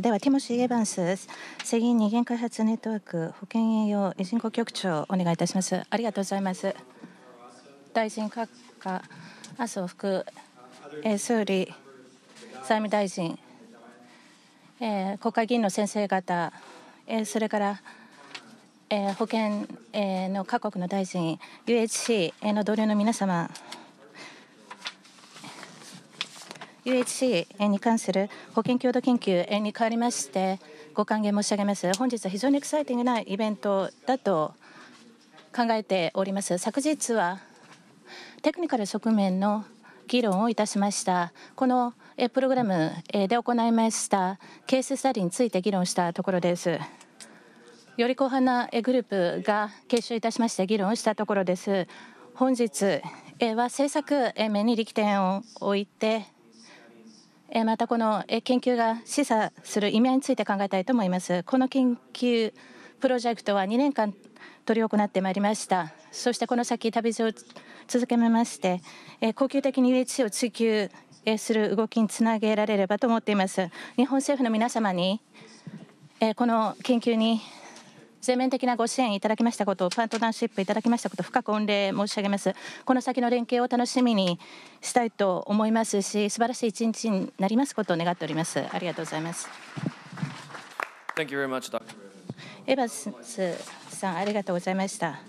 ではティモシー・エヴァンス世銀人間開発ネットワーク保険営業人口局長お願いいたしますありがとうございます大臣閣下麻生副総理財務大臣国会議員の先生方それから保険の各国の大臣 UHC の同僚の皆様 UHC に関する保険共同研究に変わりましてご歓迎申し上げます本日は非常にエクサイティングなイベントだと考えております昨日はテクニカル側面の議論をいたしましたこのプログラムで行いましたケーススタディについて議論したところですより広範なグループが結集いたしまして議論をしたところです本日は政策面に力点を置いてまたこの研究が示唆する意味合いについて考えたいと思いますこの研究プロジェクトは2年間取り行ってまいりましたそしてこの先旅路を続けまして恒久的に UHC を追求する動きにつなげられればと思っています日本政府の皆様にこの研究に全面的なご支援いただきましたこと、パートナーシップいただきましたこと、深く御礼申し上げます。この先の連携を楽しみにしたいと思いますし、素晴らしい一日になりますことを願っております。ありがとうございます。Thank you very much, Dr. エバスさん、ありがとうございました。